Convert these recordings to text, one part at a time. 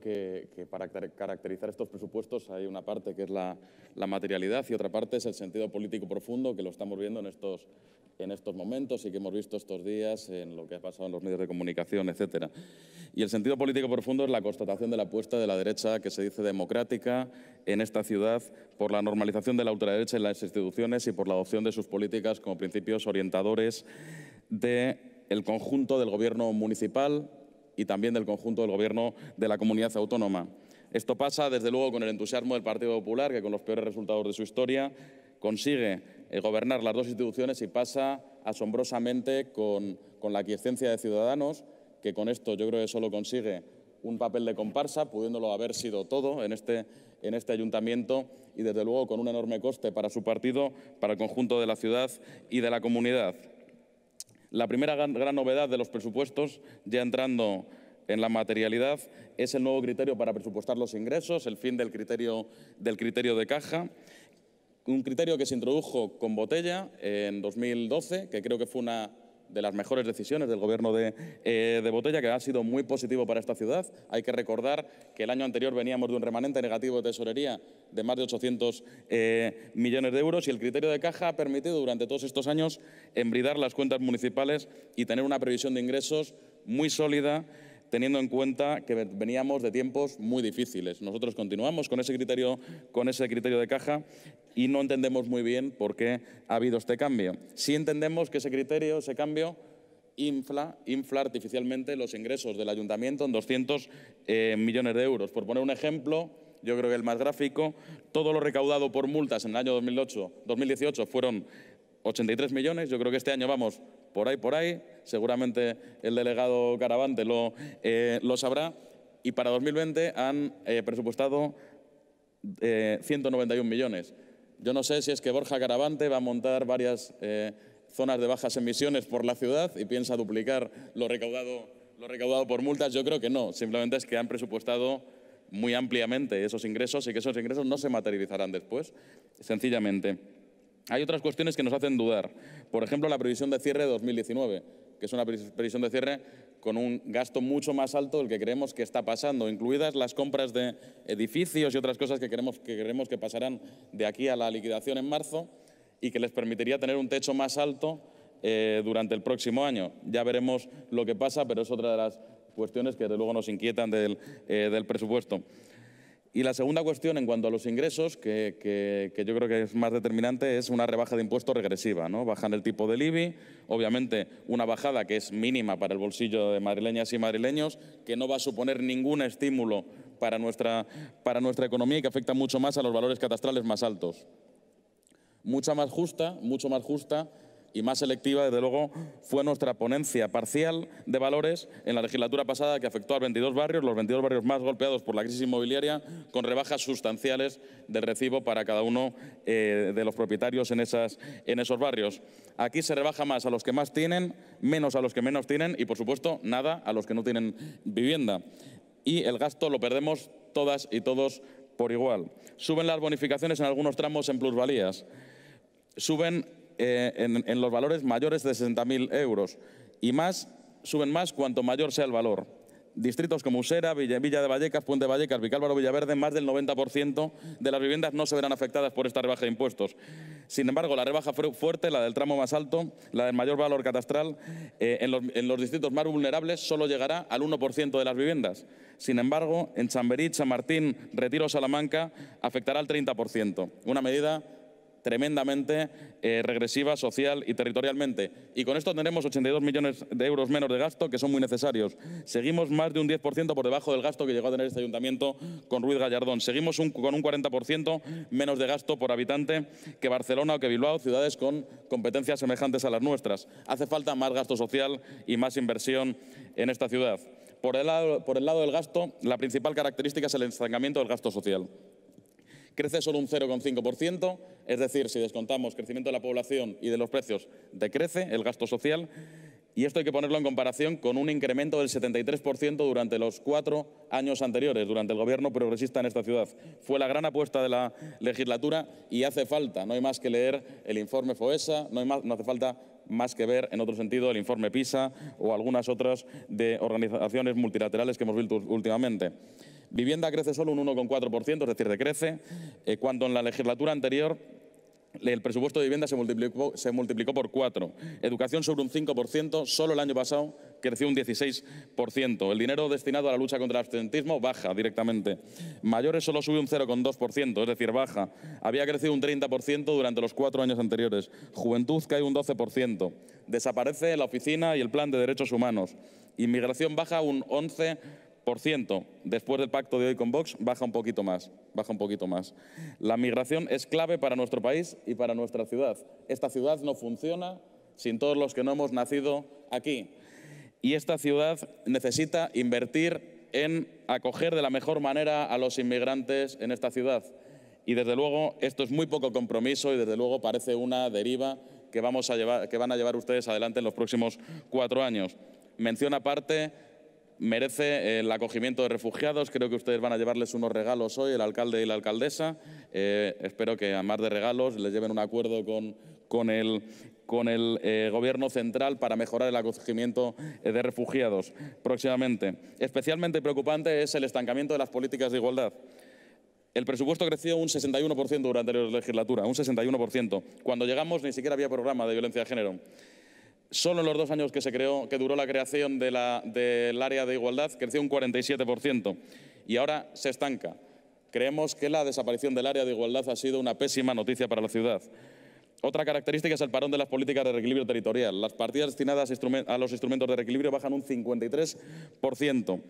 creo que, para caracterizar estos presupuestos hay una parte que es la, materialidad y otra parte es el sentido político profundo que lo estamos viendo en estos, en estos momentos y que hemos visto estos días en lo que ha pasado en los medios de comunicación, etcétera. Y el sentido político profundo es la constatación de la apuesta de la derecha que se dice democrática en esta ciudad por la normalización de la ultraderecha en las instituciones y por la adopción de sus políticas como principios orientadores del conjunto del gobierno municipal y también del conjunto del Gobierno de la comunidad autónoma. Esto pasa, desde luego, con el entusiasmo del Partido Popular, que con los peores resultados de su historia consigue eh, gobernar las dos instituciones y pasa asombrosamente con, la aquiescencia de Ciudadanos, que con esto yo creo que solo consigue un papel de comparsa, pudiéndolo haber sido todo en este, este ayuntamiento y desde luego con un enorme coste para su partido, para el conjunto de la ciudad y de la comunidad. La primera gran, novedad de los presupuestos, ya entrando en la materialidad, es el nuevo criterio para presupuestar los ingresos, el fin del criterio, del criterio de caja un criterio que se introdujo con botella en 2012, que creo que fue una de las mejores decisiones del gobierno eh, de, Botella, que ha sido muy positivo para esta ciudad. Hay que recordar que el año anterior veníamos de un remanente negativo de tesorería de más de 800 eh, millones de euros y el criterio de caja ha permitido durante todos estos años embridar las cuentas municipales y tener una previsión de ingresos muy sólida teniendo en cuenta que veníamos de tiempos muy difíciles. Nosotros continuamos con ese criterio, con ese criterio de caja y no entendemos muy bien por qué ha habido este cambio. Sí entendemos que ese criterio, ese cambio, infla, artificialmente los ingresos del ayuntamiento en 200 eh, millones de euros. Por poner un ejemplo, yo creo que el más gráfico, todo lo recaudado por multas en el año 2008, 2018 fueron 83 millones, yo creo que este año vamos por ahí, por ahí. Seguramente el delegado Caravante lo, eh, sabrá. Y para 2020 han eh, presupuestado 191 eh, millones. Yo no sé si es que Borja Caravante va a montar varias zonas de bajas emisiones por la ciudad y piensa duplicar lo recaudado, lo recaudado por multas. Yo creo que no. Simplemente es que han presupuestado muy ampliamente esos ingresos y que esos ingresos no se materializarán después, sencillamente. Hay otras cuestiones que nos hacen dudar. Por ejemplo, la previsión de cierre de 2019, que es una previsión de cierre con un gasto mucho más alto del que creemos que está pasando, incluidas las compras de edificios y otras cosas que creemos que, pasarán de aquí a la liquidación en marzo y que les permitiría tener un techo más alto eh, durante el próximo año. Ya veremos lo que pasa, pero es otra de las cuestiones que desde luego nos inquietan del eh, presupuesto. Y la segunda cuestión, en cuanto a los ingresos, que, yo creo que es más determinante, es una rebaja de impuestos regresiva. ¿no? Bajan el tipo del IBI, obviamente una bajada que es mínima para el bolsillo de madrileñas y madrileños, que no va a suponer ningún estímulo para nuestra, para nuestra economía y que afecta mucho más a los valores catastrales más altos. Mucha más justa, mucho más justa y más selectiva, desde luego, fue nuestra ponencia parcial de valores en la legislatura pasada que afectó a 22 barrios, los 22 barrios más golpeados por la crisis inmobiliaria, con rebajas sustanciales del recibo para cada uno eh, de los propietarios en, esas, en esos barrios. Aquí se rebaja más a los que más tienen, menos a los que menos tienen y, por supuesto, nada a los que no tienen vivienda. Y el gasto lo perdemos todas y todos por igual. Suben las bonificaciones en algunos tramos en plusvalías. Suben eh, en, los valores mayores de 60.000 euros y más, suben más cuanto mayor sea el valor. Distritos como Usera, Villa, de Vallecas, Puente de Vallecas, Vicálvaro, Villaverde, más del 90% de las viviendas no se verán afectadas por esta rebaja de impuestos. Sin embargo, la rebaja fuerte, la del tramo más alto, la del mayor valor catastral, eh, en, los, distritos más vulnerables solo llegará al 1% de las viviendas. Sin embargo, en Chamberí, Martín, Retiro, Salamanca, afectará al 30%. Una medida tremendamente eh, regresiva social y territorialmente. Y con esto tenemos 82 millones de euros menos de gasto que son muy necesarios. Seguimos más de un 10% por debajo del gasto que llegó a tener este ayuntamiento con Ruiz Gallardón. Seguimos con un 40% menos de gasto por habitante que Barcelona o que Bilbao, ciudades con competencias semejantes a las nuestras. Hace falta más gasto social y más inversión en esta ciudad. Por el lado, por el lado del gasto, la principal característica es el estancamiento del gasto social crece solo un 0,5%, es decir, si descontamos crecimiento de la población y de los precios, decrece el gasto social. Y esto hay que ponerlo en comparación con un incremento del 73% durante los cuatro años anteriores, durante el gobierno progresista en esta ciudad. Fue la gran apuesta de la legislatura y hace falta, no hay más que leer el informe FOESA, no, no hace falta más que ver, en otro sentido, el informe PISA o algunas otras de organizaciones multilaterales que hemos visto últimamente. Vivienda crece solo un 1,4%, es decir, decrece, eh, cuando en la legislatura anterior el presupuesto de vivienda se multiplicó, por cuatro. Educación sobre un 5%, solo el año pasado creció un 16%. El dinero destinado a la lucha contra el abstentismo baja directamente. Mayores solo sube un 0,2%, es decir, baja. Había crecido un 30% durante los cuatro años anteriores. Juventud cae un 12%. Desaparece la oficina y el plan de derechos humanos. Inmigración baja un 11% ciento, después del pacto de hoy con Vox baja un poquito más, baja un poquito más. La migración es clave para nuestro país y para nuestra ciudad. Esta ciudad no funciona sin todos los que no hemos nacido aquí. Y esta ciudad necesita invertir en acoger de la mejor manera a los inmigrantes en esta ciudad. Y desde luego esto es muy poco compromiso y desde luego parece una deriva que, vamos a llevar, que van a llevar ustedes adelante en los próximos cuatro años. Mención aparte merece eh, el acogimiento de refugiados. Creo que ustedes van a llevarles unos regalos hoy, el alcalde y la alcaldesa. Eh, espero que, además de regalos, les lleven un acuerdo con, con el, con el eh, Gobierno central para mejorar el acogimiento de refugiados próximamente. Especialmente preocupante es el estancamiento de las políticas de igualdad. El presupuesto creció un 61% durante la legislatura, un 61%. Cuando llegamos ni siquiera había programa de violencia de género. Solo en los dos años que, se creó, que duró la creación del área de igualdad creció un 47% y ahora se estanca. Creemos que la desaparición del área de igualdad ha sido una pésima noticia para la ciudad. Otra característica es el parón de las políticas de reequilibrio territorial. Las partidas destinadas a los instrumentos de reequilibrio bajan un 53%.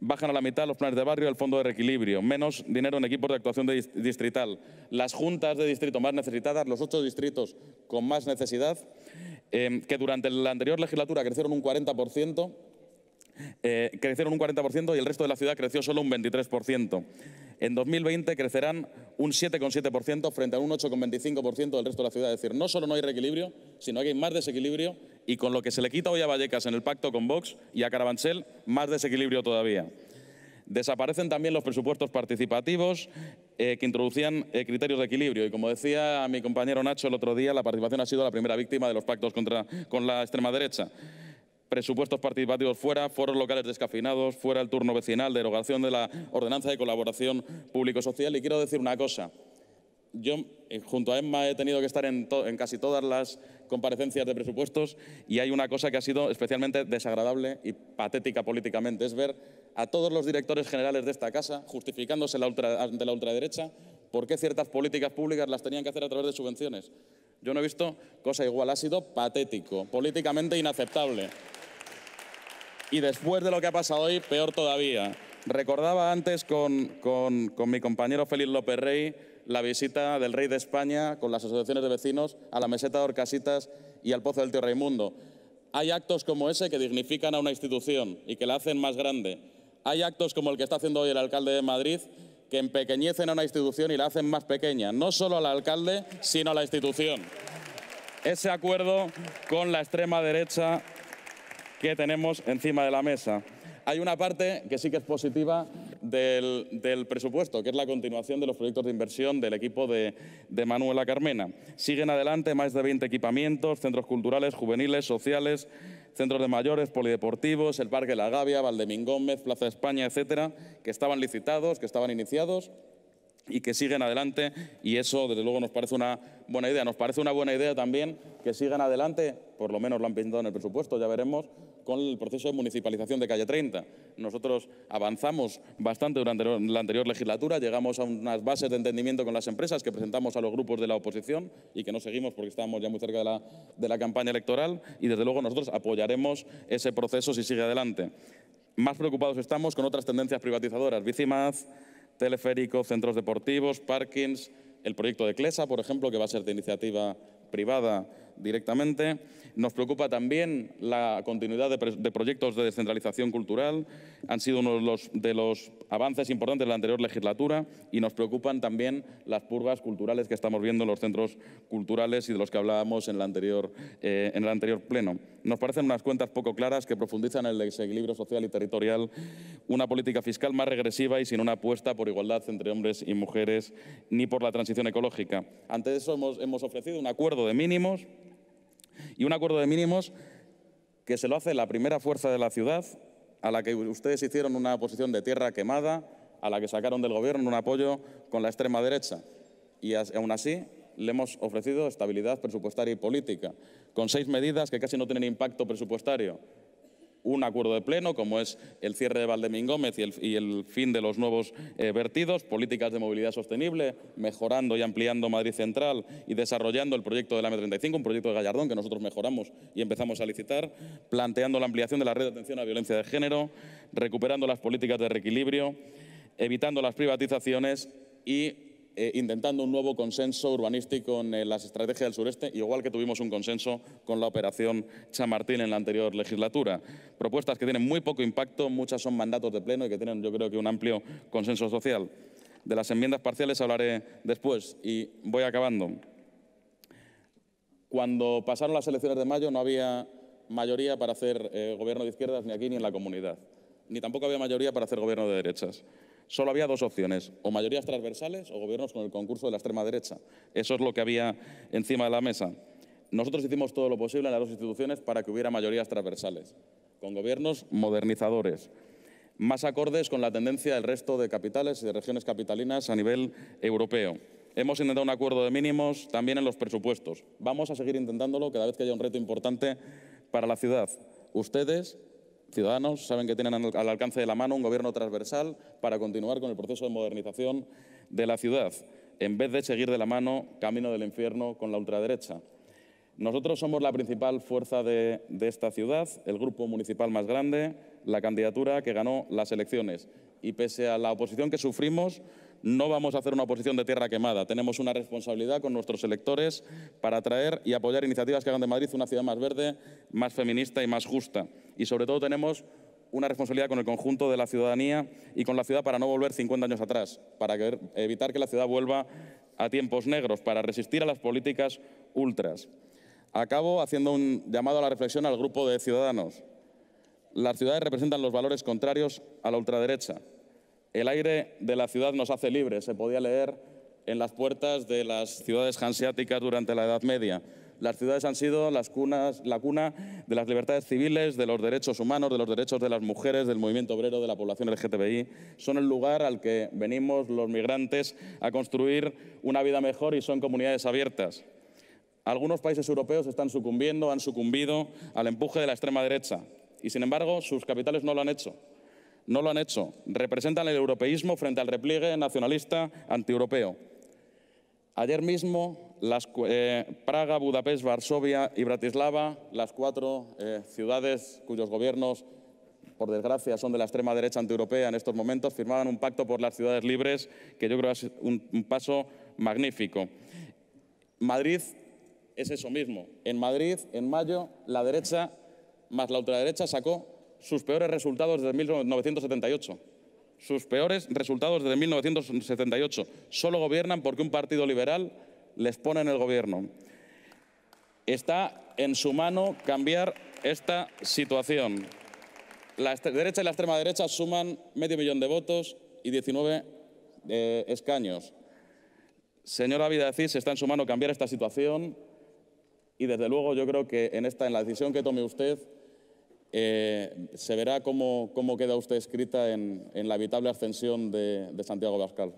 Bajan a la mitad los planes de barrio, el fondo de reequilibrio, menos dinero en equipos de actuación distrital. Las juntas de distrito más necesitadas, los ocho distritos con más necesidad, Em, que durante la anterior legislatura crecieron un 40%, eh, crecieron un 40% y el resto de la ciudad creció solo un 23%. En 2020 crecerán un 7,7% frente a un 8,25% del resto de la ciudad. Es decir, no solo no hay reequilibrio, sino que hay más desequilibrio y con lo que se le quita hoy a Vallecas en el pacto con Vox y a Carabanchel, más desequilibrio todavía. Desaparecen también los presupuestos participativos eh, que introducían eh, criterios de equilibrio. Y como decía mi compañero Nacho el otro día, la participación ha sido la primera víctima de los pactos contra, con la extrema derecha presupuestos participativos fuera, foros locales descafinados, fuera el turno vecinal, derogación de la ordenanza de colaboración público-social. Y quiero decir una cosa. Yo, eh, junto a Emma, he tenido que estar en, en, casi todas las comparecencias de presupuestos y hay una cosa que ha sido especialmente desagradable y patética políticamente, es ver a todos los directores generales de esta casa, justificándose la ante la ultraderecha, por qué ciertas políticas públicas las tenían que hacer a través de subvenciones. Yo no he visto cosa igual, ha sido patético, políticamente inaceptable. Y después de lo que ha pasado hoy, peor todavía. Recordaba antes con, con, con mi compañero Félix López Rey la visita del rey de España con las asociaciones de vecinos a la meseta de Orcasitas y al Pozo del Tío Raimundo. Hay actos como ese que dignifican a una institución y que la hacen más grande. Hay actos como el que está haciendo hoy el alcalde de Madrid que empequeñecen a una institución y la hacen más pequeña, no solo al alcalde, sino a la institución. Ese acuerdo con la extrema derecha que tenemos encima de la mesa. Hay una parte que sí que es positiva del, presupuesto, que es la continuación de los proyectos de inversión del equipo de, de, Manuela Carmena. Siguen adelante más de 20 equipamientos, centros culturales, juveniles, sociales, centros de mayores, polideportivos, el Parque La Gavia, Valdemín Gómez, Plaza España, etcétera, que estaban licitados, que estaban iniciados y que siguen adelante y eso desde luego nos parece una buena idea. Nos parece una buena idea también que sigan adelante, por lo menos lo han pintado en el presupuesto, ya veremos, con el proceso de municipalización de Calle 30. Nosotros avanzamos bastante durante la anterior legislatura, llegamos a unas bases de entendimiento con las empresas que presentamos a los grupos de la oposición y que no seguimos porque estábamos ya muy cerca de la, campaña electoral y desde luego nosotros apoyaremos ese proceso si sigue adelante. Más preocupados estamos con otras tendencias privatizadoras, Bicimaz, teleféricos, centros deportivos, parkings, el proyecto de CLESA, por ejemplo, que va a ser de iniciativa privada directamente. Nos preocupa también la continuidad de, proyectos de descentralización cultural. Han sido uno de los, avances importantes de la anterior legislatura y nos preocupan también las purgas culturales que estamos viendo en los centros culturales y de los que hablábamos en, anterior, eh, el anterior pleno. Nos parecen unas cuentas poco claras que profundizan el desequilibrio social y territorial, una política fiscal más regresiva y sin una apuesta por igualdad entre hombres y mujeres ni por la transición ecológica. Ante eso hemos ofrecido un acuerdo de mínimos y un acuerdo de mínimos que se lo hace la primera fuerza de la ciudad, a la que ustedes hicieron una posición de tierra quemada, a la que sacaron del gobierno un apoyo con la extrema derecha. Y aún así le hemos ofrecido estabilidad presupuestaria y política, con seis medidas que casi no tienen impacto presupuestario, un acuerdo de pleno, como es el cierre de Valdemín Gómez y el, fin de los nuevos eh, vertidos, políticas de movilidad sostenible, mejorando y ampliando Madrid Central y desarrollando el proyecto de la m 35 un proyecto de Gallardón que nosotros mejoramos y empezamos a licitar, planteando la ampliación de la red de atención a violencia de género, recuperando las políticas de reequilibrio, evitando las privatizaciones y eh, intentando un nuevo consenso urbanístico en eh, las estrategias del sureste, igual que tuvimos un consenso con la operación Chamartín en la anterior legislatura. Propuestas que tienen muy poco impacto, muchas son mandatos de pleno y que tienen yo creo que un amplio consenso social. De las enmiendas parciales hablaré después y voy acabando. Cuando pasaron las elecciones de mayo no había mayoría para hacer eh, gobierno de izquierdas ni aquí ni en la comunidad, ni tampoco había mayoría para hacer gobierno de derechas solo había dos opciones, o mayorías transversales o gobiernos con el concurso de la extrema derecha. Eso es lo que había encima de la mesa. Nosotros hicimos todo lo posible en las dos instituciones para que hubiera mayorías transversales, con gobiernos modernizadores, más acordes con la tendencia del resto de capitales y de regiones capitalinas a nivel europeo. Hemos intentado un acuerdo de mínimos también en los presupuestos. Vamos a seguir intentándolo cada vez que haya un reto importante para la ciudad. Ustedes ciudadanos saben que tienen al alcance de la mano un gobierno transversal para continuar con el proceso de modernización de la ciudad, en vez de seguir de la mano camino del infierno con la ultraderecha. Nosotros somos la principal fuerza de, de esta ciudad, el grupo municipal más grande, la candidatura que ganó las elecciones. Y pese a la oposición que sufrimos, no vamos a hacer una oposición de tierra quemada. Tenemos una responsabilidad con nuestros electores para atraer y apoyar iniciativas que hagan de Madrid una ciudad más verde, más feminista y más justa y sobre todo tenemos una responsabilidad con el conjunto de la ciudadanía y con la ciudad para no volver 50 años atrás, para evitar que la ciudad vuelva a tiempos negros, para resistir a las políticas ultras. Acabo haciendo un llamado a la reflexión al grupo de ciudadanos. Las ciudades representan los valores contrarios a la ultraderecha. El aire de la ciudad nos hace libres, se podía leer en las puertas de las ciudades hanseáticas durante la Edad Media las ciudades han sido las cunas, la cuna de las libertades civiles, de los derechos humanos, de los derechos de las mujeres, del movimiento obrero, de la población LGTBI. Son el lugar al que venimos los migrantes a construir una vida mejor y son comunidades abiertas. Algunos países europeos están sucumbiendo, han sucumbido al empuje de la extrema derecha y, sin embargo, sus capitales no lo han hecho. No lo han hecho. Representan el europeísmo frente al repliegue nacionalista antieuropeo. Ayer mismo, eh, Praga, Budapest, Varsovia y Bratislava, las cuatro eh, ciudades cuyos gobiernos, por desgracia, son de la extrema derecha antieuropea en estos momentos, firmaban un pacto por las ciudades libres, que yo creo es un, un paso magnífico. Madrid es eso mismo. En Madrid, en mayo, la derecha más la ultraderecha sacó sus peores resultados desde 1978 sus peores resultados desde 1978. Solo gobiernan porque un partido liberal les pone en el gobierno. Está en su mano cambiar esta situación. La derecha y la extrema derecha suman medio millón de votos y 19 eh, escaños. Señora Vidacís, está en su mano cambiar esta situación y desde luego yo creo que en, en la decisión que tome usted eh, se verá cómo, queda usted escrita en, la habitable ascensión de, de Santiago Bascal.